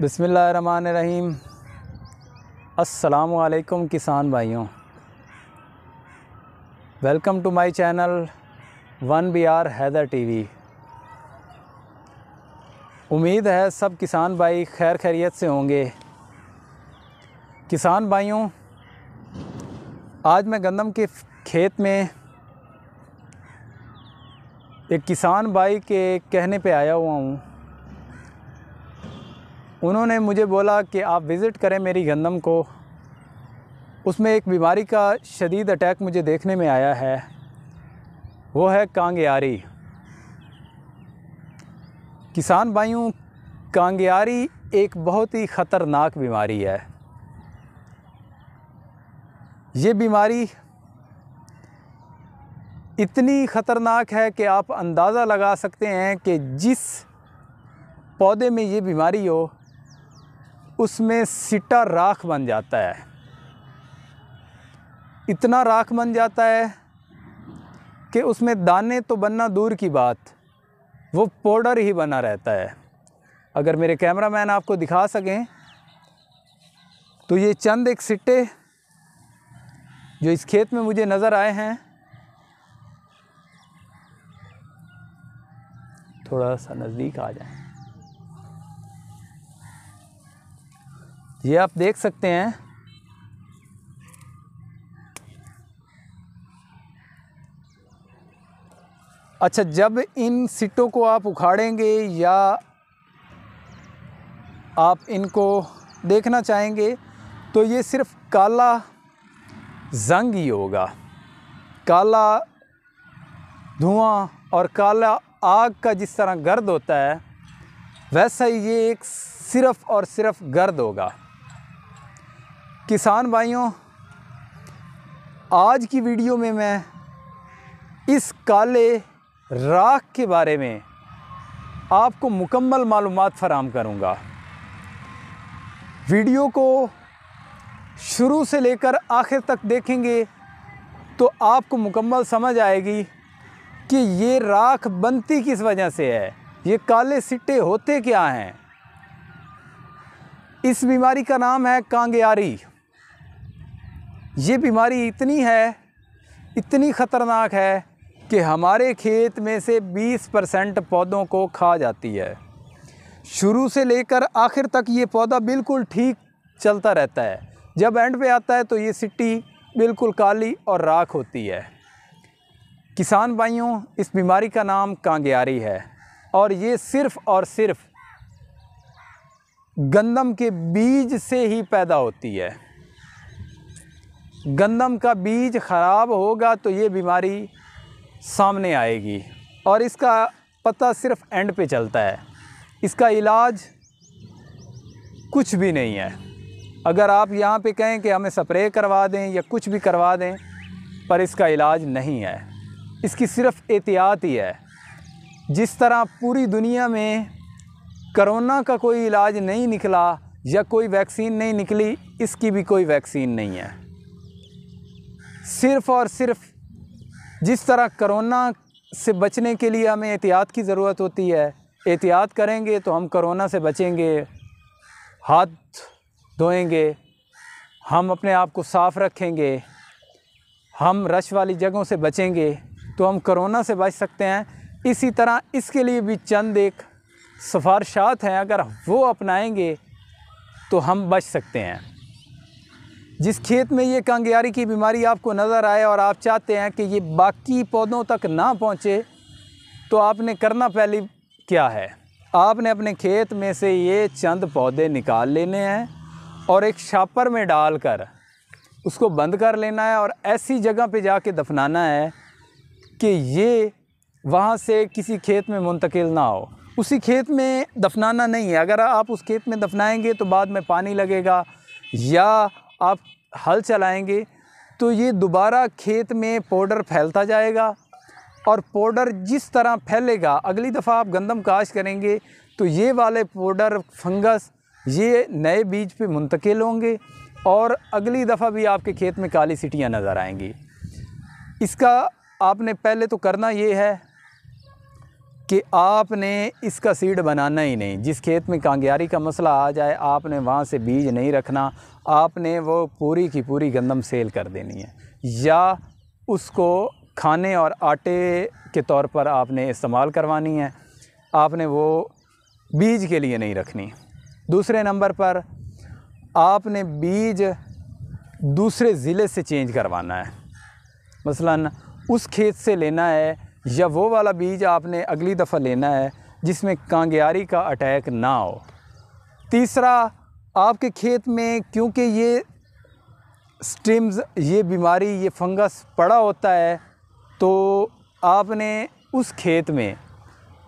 बसमीम असलकम किसान भाइयों welcome to my channel one B R Haidar TV उम्मीद है सब किसान भाई खैर खैरियत से होंगे किसान भाइयों आज मैं गंदम के खेत में एक किसान भाई के कहने पे आया हुआ हूँ उन्होंने मुझे बोला कि आप विज़िट करें मेरी गंदम को उसमें एक बीमारी का शदीद अटैक मुझे देखने में आया है वो है कांगयारी किसान भाइयों कांगयारी एक बहुत ही ख़तरनाक बीमारी है ये बीमारी इतनी ख़तरनाक है कि आप अंदाज़ा लगा सकते हैं कि जिस पौधे में ये बीमारी हो उसमें सिटा राख बन जाता है इतना राख बन जाता है कि उसमें दाने तो बनना दूर की बात वो पाउडर ही बना रहता है अगर मेरे कैमरा मैन आपको दिखा सकें तो ये चंद एक सिट्टे जो इस खेत में मुझे नज़र आए हैं थोड़ा सा नज़दीक आ जाए ये आप देख सकते हैं अच्छा जब इन सिटों को आप उखाड़ेंगे या आप इनको देखना चाहेंगे तो ये सिर्फ काला जंग ही होगा काला धुआं और काला आग का जिस तरह गर्द होता है वैसा ही ये एक सिर्फ़ और सिर्फ गर्द होगा किसान भाइयों आज की वीडियो में मैं इस काले राख के बारे में आपको मुकम्मल मालूम फ़राम करूँगा वीडियो को शुरू से लेकर आखिर तक देखेंगे तो आपको मुकम्मल समझ आएगी कि ये राख बनती किस वजह से है ये काले सिट्टे होते क्या हैं इस बीमारी का नाम है कांगयारी ये बीमारी इतनी है इतनी ख़तरनाक है कि हमारे खेत में से 20 परसेंट पौधों को खा जाती है शुरू से लेकर आखिर तक ये पौधा बिल्कुल ठीक चलता रहता है जब एंड पे आता है तो ये सिट्टी बिल्कुल काली और राख होती है किसान भाइयों इस बीमारी का नाम कांग्यारी है और ये सिर्फ़ और सिर्फ गंदम के बीज से ही पैदा होती है गंदम का बीज ख़राब होगा तो ये बीमारी सामने आएगी और इसका पता सिर्फ एंड पे चलता है इसका इलाज कुछ भी नहीं है अगर आप यहाँ पे कहें कि हमें स्प्रे करवा दें या कुछ भी करवा दें पर इसका इलाज नहीं है इसकी सिर्फ एहतियात ही है जिस तरह पूरी दुनिया में करोना का कोई इलाज नहीं निकला या कोई वैक्सीन नहीं निकली इसकी भी कोई वैक्सीन नहीं है सिर्फ़ और सिर्फ जिस तरह करोना से बचने के लिए हमें एहतियात की ज़रूरत होती है एहतियात करेंगे तो हम करोना से बचेंगे हाथ धोएंगे हम अपने आप को साफ़ रखेंगे हम रश वाली जगहों से बचेंगे तो हम करोना से बच सकते हैं इसी तरह इसके लिए भी चंद एक सफारशात हैं अगर वो अपनाएंगे तो हम बच सकते हैं जिस खेत में ये कंगयारी की बीमारी आपको नज़र आए और आप चाहते हैं कि ये बाकी पौधों तक ना पहुँचे तो आपने करना पहले क्या है आपने अपने खेत में से ये चंद पौधे निकाल लेने हैं और एक छापर में डाल कर उसको बंद कर लेना है और ऐसी जगह पे जाके दफनाना है कि ये वहाँ से किसी खेत में मुंतकिल ना हो उसी खेत में दफनाना नहीं है अगर आप उस खेत में दफनाएंगे तो बाद में पानी लगेगा या आप हल चलाएंगे तो ये दोबारा खेत में पाउडर फैलता जाएगा और पाउडर जिस तरह फैलेगा अगली दफ़ा आप गंदम काश करेंगे तो ये वाले पाउडर फंगस ये नए बीज पे मुंतकिल होंगे और अगली दफ़ा भी आपके खेत में काली सिटियाँ नज़र आएंगी इसका आपने पहले तो करना ये है कि आपने इसका सीड बनाना ही नहीं जिस खेत में कांग्यारी का मसला आ जाए आपने वहाँ से बीज नहीं रखना आपने वो पूरी की पूरी गंदम सेल कर देनी है या उसको खाने और आटे के तौर पर आपने इस्तेमाल करवानी है आपने वो बीज के लिए नहीं रखनी दूसरे नंबर पर आपने बीज दूसरे ज़िले से चेंज करवाना है मसलन उस खेत से लेना है या वो वाला बीज आपने अगली दफ़ा लेना है जिसमें कांग्यारी का अटैक ना हो तीसरा आपके खेत में क्योंकि ये स्टिम्स ये बीमारी ये फंगस पड़ा होता है तो आपने उस खेत में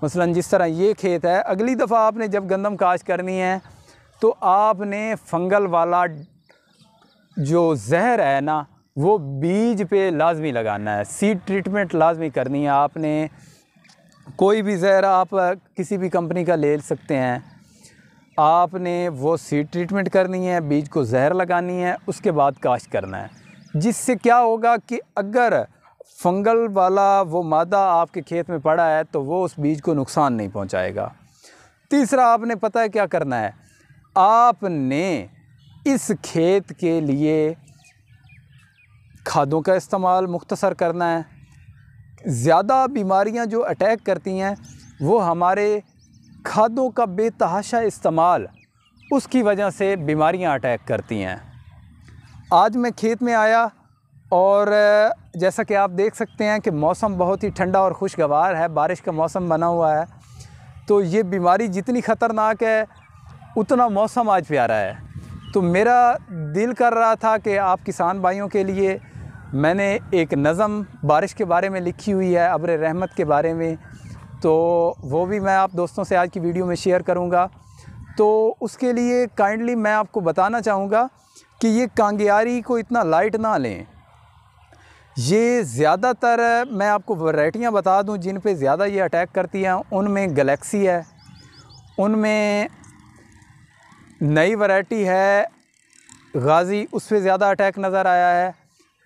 मसलन जिस तरह ये खेत है अगली दफ़ा आपने जब गंदम काश करनी है तो आपने फंगल वाला जो जहर है ना वो बीज पे लाजमी लगाना है सीड ट्रीटमेंट लाजमी करनी है आपने कोई भी ज़हर आप किसी भी कंपनी का ले सकते हैं आपने वो सीड ट्रीटमेंट करनी है बीज को जहर लगानी है उसके बाद काश्त करना है जिससे क्या होगा कि अगर फंगल वाला वो मादा आपके खेत में पड़ा है तो वो उस बीज को नुकसान नहीं पहुंचाएगा तीसरा आपने पता है क्या करना है आपने इस खेत के लिए खादों का इस्तेमाल मुख्तसर करना है ज़्यादा बीमारियां जो अटैक करती हैं वो हमारे खादों का बेतहाशा इस्तेमाल उसकी वजह से बीमारियां अटैक करती हैं आज मैं खेत में आया और जैसा कि आप देख सकते हैं कि मौसम बहुत ही ठंडा और खुशगवार है बारिश का मौसम बना हुआ है तो ये बीमारी जितनी ख़तरनाक है उतना मौसम आज प्यारा है तो मेरा दिल कर रहा था कि आप किसान भाइयों के लिए मैंने एक नज़म बारिश के बारे में लिखी हुई है अब्र रहमत के बारे में तो वो भी मैं आप दोस्तों से आज की वीडियो में शेयर करूँगा तो उसके लिए काइंडली मैं आपको बताना चाहूँगा कि ये कांगियारी को इतना लाइट ना लें ये ज़्यादातर मैं आपको वैराइटियाँ बता दूँ जिन पे ज़्यादा ये अटैक करती हैं उनमें गलेक्सी है उनमें नई वैरायटी है गाज़ी उस पर ज़्यादा अटैक नज़र आया है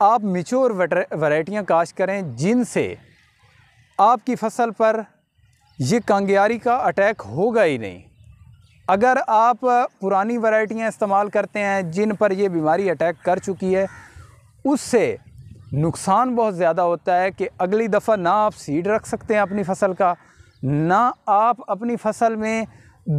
आप मिच्योर वैरायटियां काश करें जिनसे आपकी फसल पर ये कंगयारी का अटैक होगा ही नहीं अगर आप पुरानी वैरायटियां इस्तेमाल करते हैं जिन पर यह बीमारी अटैक कर चुकी है उससे नुकसान बहुत ज़्यादा होता है कि अगली दफ़ा ना आप सीड रख सकते हैं अपनी फसल का ना आप अपनी फसल में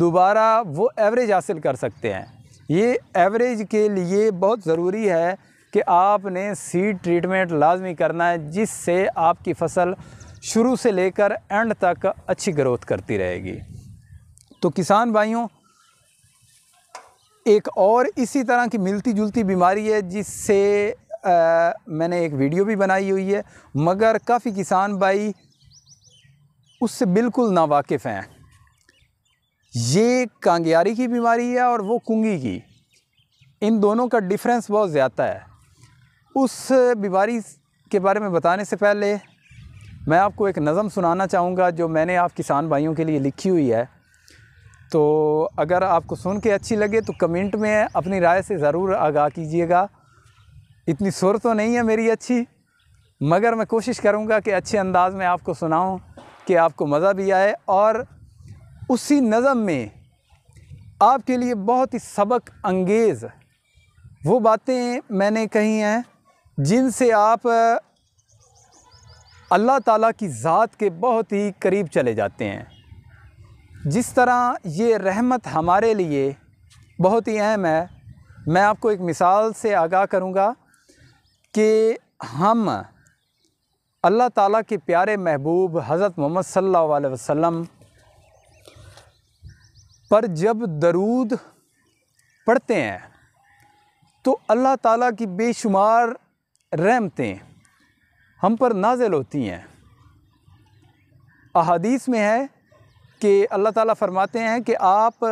दोबारा वो एवरेज हासिल कर सकते हैं ये एवरेज के लिए बहुत ज़रूरी है कि आपने सीड ट्रीटमेंट लाजमी करना है जिससे आपकी फसल शुरू से लेकर एंड तक अच्छी ग्रोथ करती रहेगी तो किसान भाइयों एक और इसी तरह की मिलती जुलती बीमारी है जिससे मैंने एक वीडियो भी बनाई हुई है मगर काफ़ी किसान भाई उससे बिल्कुल नावाकिफ़ हैं ये कांगियारी की बीमारी है और वो कुंगी की इन दोनों का डिफरेंस बहुत ज़्यादा है उस बीमारी के बारे में बताने से पहले मैं आपको एक नज़म सुनाना चाहूँगा जो मैंने आप किसान भाइयों के लिए लिखी हुई है तो अगर आपको सुन के अच्छी लगे तो कमेंट में अपनी राय से ज़रूर आगाह कीजिएगा इतनी सुर तो नहीं है मेरी अच्छी मगर मैं कोशिश करूँगा कि अच्छे अंदाज में आपको सुनाऊँ कि आपको मज़ा भी आए और उसी नज़म में आपके लिए बहुत ही सबक अंगेज़ वो बातें मैंने कही हैं जिनसे आप अल्लाह ताला की ज़ात के बहुत ही करीब चले जाते हैं जिस तरह ये रहमत हमारे लिए बहुत ही अहम है मैं आपको एक मिसाल से आगाह करूँगा कि हम अल्लाह ताला के प्यारे महबूब हज़रत मोहम्मद सल्लल्लाहु अलैहि वसल्लम पर जब दरूद पढ़ते हैं तो अल्लाह ताला की बेशुमार रहमतें हम पर नाजिल होती हैं अहादीस में है कि अल्लाह ताला फरमाते हैं कि आप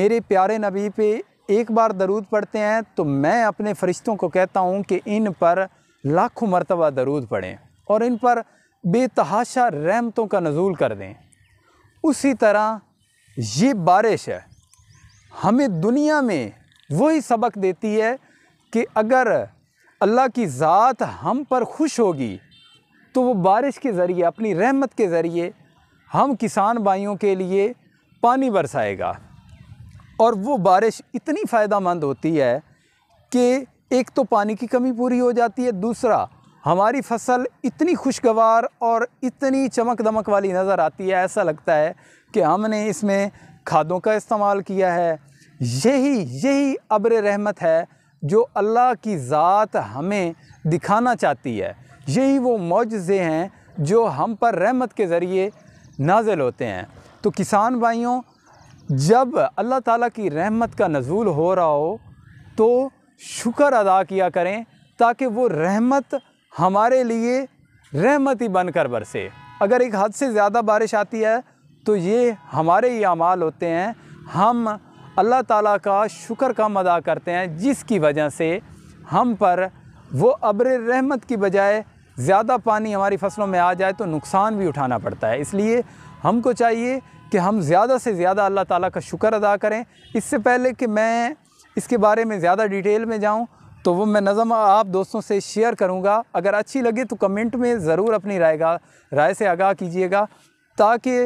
मेरे प्यारे नबी पे एक बार दरूद पढ़ते हैं तो मैं अपने फ़रिश्तों को कहता हूँ कि इन पर लाखों मरतबा दरूद पढ़ें और इन पर बेतहाशा रहमतों का नजूल कर दें उसी तरह ये बारिश है हमें दुनिया में वही सबक देती है कि अगर अल्लाह की ज़ात हम पर खुश होगी तो वो बारिश के ज़रिए अपनी रहमत के ज़रिए हम किसान भाइयों के लिए पानी बरसाएगा और वो बारिश इतनी फ़ायदा मंद होती है कि एक तो पानी की कमी पूरी हो जाती है दूसरा हमारी फसल इतनी खुशगवार और इतनी चमक दमक वाली नज़र आती है ऐसा लगता है कि हमने इसमें खादों का इस्तेमाल किया है यही यही अब्र रहमत है जो अल्लाह की ज़ात हमें दिखाना चाहती है यही वो मौजे हैं जो हम पर रहमत के ज़रिए नाजिल होते हैं तो किसान भाइयों जब अल्लाह ताला की रहमत का नजूल हो रहा हो तो शुक्र अदा किया करें ताकि वो रहमत हमारे लिए रहमत ही बनकर बरसे अगर एक हद से ज़्यादा बारिश आती है तो ये हमारे ही अमाल होते हैं हम अल्लाह ताला का शुक्र कम अदा करते हैं जिसकी वजह से हम पर वो अब्र रहमत की बजाय ज़्यादा पानी हमारी फसलों में आ जाए तो नुकसान भी उठाना पड़ता है इसलिए हमको चाहिए कि हम ज़्यादा से ज़्यादा अल्लाह ताला का शुक्र अदा करें इससे पहले कि मैं इसके बारे में ज़्यादा डिटेल में जाऊँ तो वो मैं नज़म आप दोस्तों से शेयर करूँगा अगर अच्छी लगे तो कमेंट में ज़रूर अपनी राय राय से आगाह कीजिएगा ताकि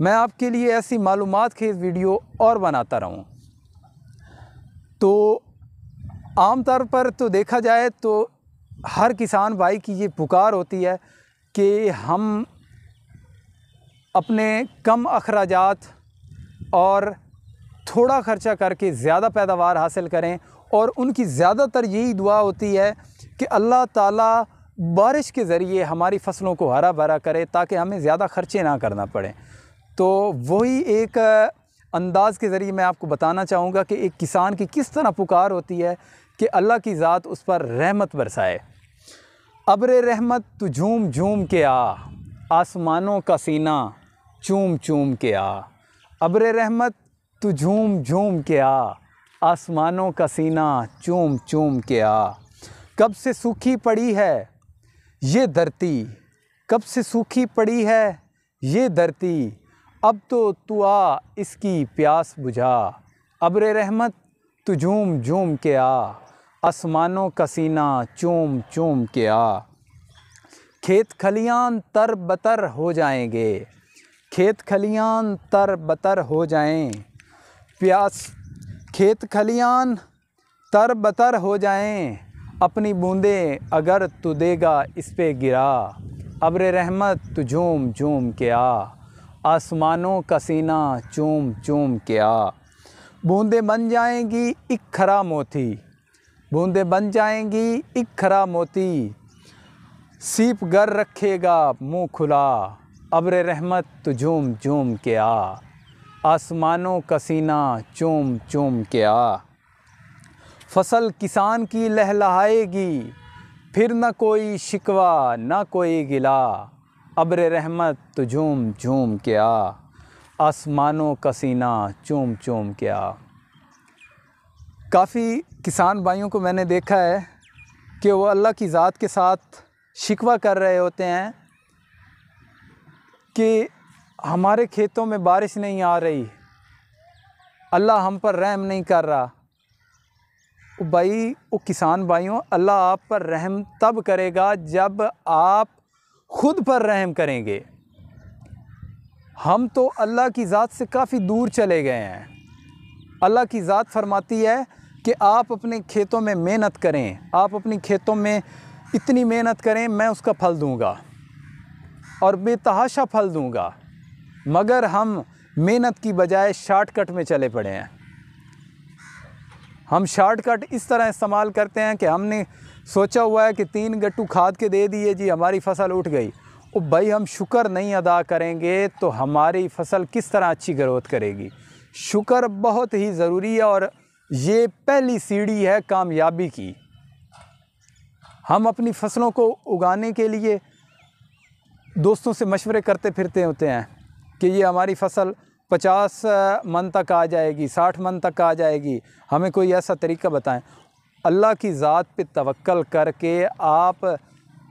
मैं आपके लिए ऐसी मालूम खेज वीडियो और बनाता रहूँ तो आम तौर पर तो देखा जाए तो हर किसान भाई की ये पुकार होती है कि हम अपने कम अखराज और थोड़ा ख़र्चा करके ज़्यादा पैदावार हासिल करें और उनकी ज़्यादातर यही दुआ होती है कि अल्लाह ताला बारिश के ज़रिए हमारी फ़सलों को हरा भरा करे ताकि हमें ज़्यादा ख़र्चे ना करना पड़े तो वही एक अंदाज़ के ज़रिए मैं आपको बताना चाहूँगा कि एक किसान की किस तरह पुकार होती है कि अल्लाह की ज़ात उस पर रहमत बरसाए अब्र रहमत तो झूम झूम के आ आसमानों का सीना चूम चूम के आ अब्र रहमत तो झूम झूम के आ आसमानों का सीना चूम चूम के आ कब से सूखी पड़ी है ये धरती कब से सूखी पड़ी है ये धरती अब तो तू आ इसकी प्यास बुझा अब्र रहमत तू झूम झूम के आ आसमानों सीना चूम चूम के आ खेत खलियान तर बतर हो जाएंगे खेत खलियान तर बतर हो जाएं प्यास खेत खलियान तर बतर हो जाएं अपनी बूंदें अगर तू देगा इस पे गिरा अब्र रहमत तू झूम झूम के आ आसमानों का सीना चूम चूम के आ बन जाएंगी एक खरा मोती बूंदे बन जाएंगी एक खरा मोती सीप गर रखेगा मुंह खुला अब्र रहमत तो झूम झूम के आ आसमानों का सीना चूम चूम के आ फसल किसान की लहलहाएगी फिर न कोई शिकवा न कोई गिला अब्र रहमत तो झूम झूम के आ आसमानों का सीना चूम चूम के आ काफ़ी किसान भाइयों को मैंने देखा है कि वो अल्लाह की ज़ात के साथ शिकवा कर रहे होते हैं कि हमारे खेतों में बारिश नहीं आ रही अल्लाह हम पर रहम नहीं कर रहा भाई वो किसान भाइयों अल्लाह आप पर रहम तब करेगा जब आप खुद पर रहम करेंगे हम तो अल्लाह की ज़ात से काफ़ी दूर चले गए हैं अल्लाह की ज़ात फरमाती है कि आप अपने खेतों में मेहनत करें आप अपनी खेतों में इतनी मेहनत करें मैं उसका फल दूंगा और बेतहाशा फल दूंगा मगर हम मेहनत की बजाय शॉर्टकट में चले पड़े हैं हम शॉर्टकट इस तरह इस्तेमाल करते हैं कि हमने सोचा हुआ है कि तीन गट्टू खाद के दे दिए जी हमारी फसल उठ गई ओ भाई हम शुक्र नहीं अदा करेंगे तो हमारी फसल किस तरह अच्छी ग्रोथ करेगी शुक्र बहुत ही ज़रूरी है और ये पहली सीढ़ी है कामयाबी की हम अपनी फसलों को उगाने के लिए दोस्तों से मशवरे करते फिरते होते हैं कि ये हमारी फसल पचास मन तक आ जाएगी साठ मन तक आ जाएगी हमें कोई ऐसा तरीका बताएं अल्लाह की ज़ात पे तवक्ल करके आप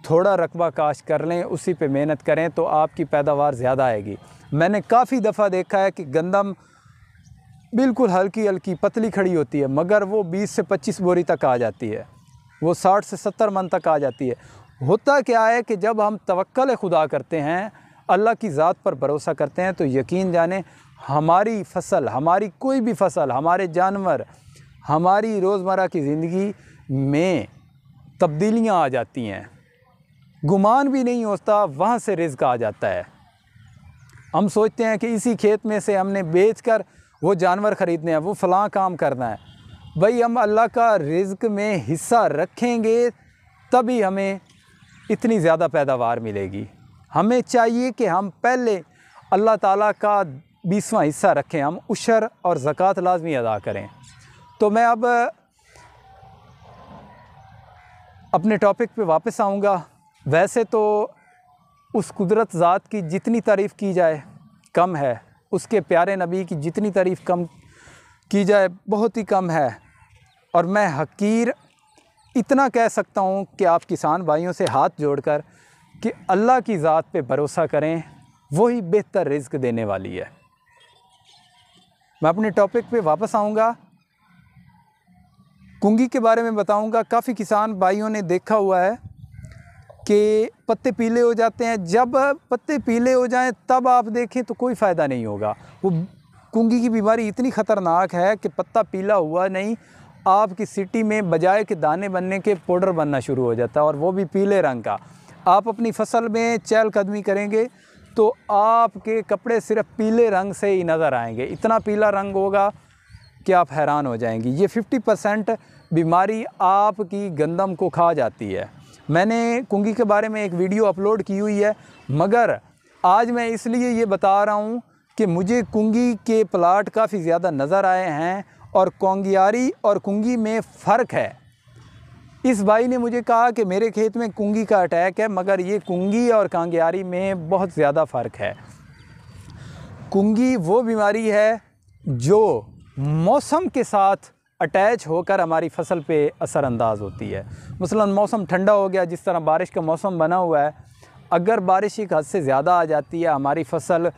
थोड़ा रकबा काश कर लें उसी पे मेहनत करें तो आपकी पैदावार ज़्यादा आएगी मैंने काफ़ी दफ़ा देखा है कि गंदम बिल्कुल हल्की हल्की पतली खड़ी होती है मगर वो 20 से 25 बोरी तक आ जाती है वो 60 से 70 मन तक आ जाती है होता क्या है कि जब हम तवक्ल खुदा करते हैं अल्लाह की ज़ात पर भरोसा करते हैं तो यकीन जाने हमारी फसल हमारी कोई भी फसल हमारे जानवर हमारी रोज़मर्रा की ज़िंदगी में तब्दीलियाँ आ जाती हैं गुमान भी नहीं होता वहाँ से रिज्क आ जाता है हम सोचते हैं कि इसी खेत में से हमने बेच कर वो जानवर ख़रीदने हैं वो फ़लाँ काम करना है भाई हम अल्लाह का रिज्क में हिस्सा रखेंगे तभी हमें इतनी ज़्यादा पैदावार मिलेगी हमें चाहिए कि हम पहले अल्लाह ताला का बीसवा हिस्सा रखें हम उशर और ज़क़़त लाजमी अदा करें तो मैं अब अपने टॉपिक पे वापस आऊँगा वैसे तो उस कुदरत ज़ात की जितनी तारीफ़ की जाए कम है उसके प्यारे नबी की जितनी तारीफ़ कम की जाए बहुत ही कम है और मैं हकीर इतना कह सकता हूँ कि आप किसान भाइयों से हाथ जोड़कर कि अल्लाह की ज़ात पे भरोसा करें वही बेहतर रिज्क देने वाली है मैं अपने टॉपिक पे वापस आऊँगा कुंगी के बारे में बताऊंगा काफ़ी किसान भाइयों ने देखा हुआ है कि पत्ते पीले हो जाते हैं जब पत्ते पीले हो जाएं तब आप देखें तो कोई फ़ायदा नहीं होगा वो कुंगी की बीमारी इतनी ख़तरनाक है कि पत्ता पीला हुआ नहीं आपकी सिटी में बजाय के दाने बनने के पाउडर बनना शुरू हो जाता है और वो भी पीले रंग का आप अपनी फसल में चहल कदमी करेंगे तो आपके कपड़े सिर्फ पीले रंग से ही नज़र आएंगे इतना पीला रंग होगा कि आप हैरान हो जाएंगी ये 50 परसेंट बीमारी आपकी गंदम को खा जाती है मैंने कुंगी के बारे में एक वीडियो अपलोड की हुई है मगर आज मैं इसलिए ये बता रहा हूँ कि मुझे कुंगी के प्लाट काफ़ी ज़्यादा नज़र आए हैं और कोंगियारी और कुंगी में फ़र्क है इस भाई ने मुझे कहा कि मेरे खेत में कुंगी का अटैक है मगर ये कुंगी और कांगियारी में बहुत ज़्यादा फ़र्क है कुंगी वो बीमारी है जो मौसम के साथ अटैच होकर हमारी फसल पे अंदाज होती है मसलन मौसम ठंडा हो गया जिस तरह बारिश का मौसम बना हुआ है अगर बारिश एक हद से ज़्यादा आ जाती है हमारी फसल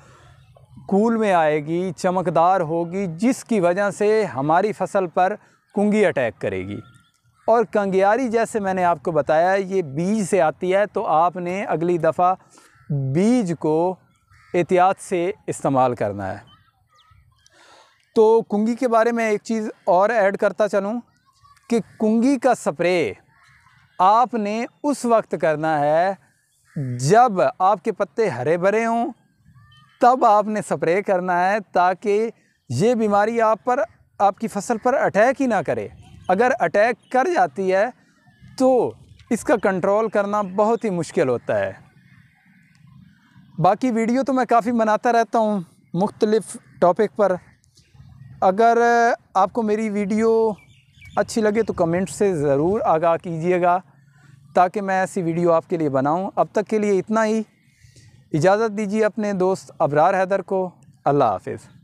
कूल में आएगी चमकदार होगी जिसकी वजह से हमारी फसल पर कुंगी अटैक करेगी और कंगियारी जैसे मैंने आपको बताया ये बीज से आती है तो आपने अगली दफ़ा बीज को एहतियात से इस्तेमाल करना है तो कुंगी के बारे में एक चीज़ और ऐड करता चलूँ कि कुंगी का स्प्रे आपने उस वक्त करना है जब आपके पत्ते हरे भरे हों तब आपने स्प्रे करना है ताकि ये बीमारी आप पर आपकी फसल पर अटैक ही ना करे अगर अटैक कर जाती है तो इसका कंट्रोल करना बहुत ही मुश्किल होता है बाकी वीडियो तो मैं काफ़ी बनाता रहता हूँ मुख्तलिफ़ टॉपिक पर अगर आपको मेरी वीडियो अच्छी लगे तो कमेंट से ज़रूर आगाह कीजिएगा ताकि मैं ऐसी वीडियो आपके लिए बनाऊं अब तक के लिए इतना ही इजाज़त दीजिए अपने दोस्त अबरार हैदर को अल्लाह हाफिज़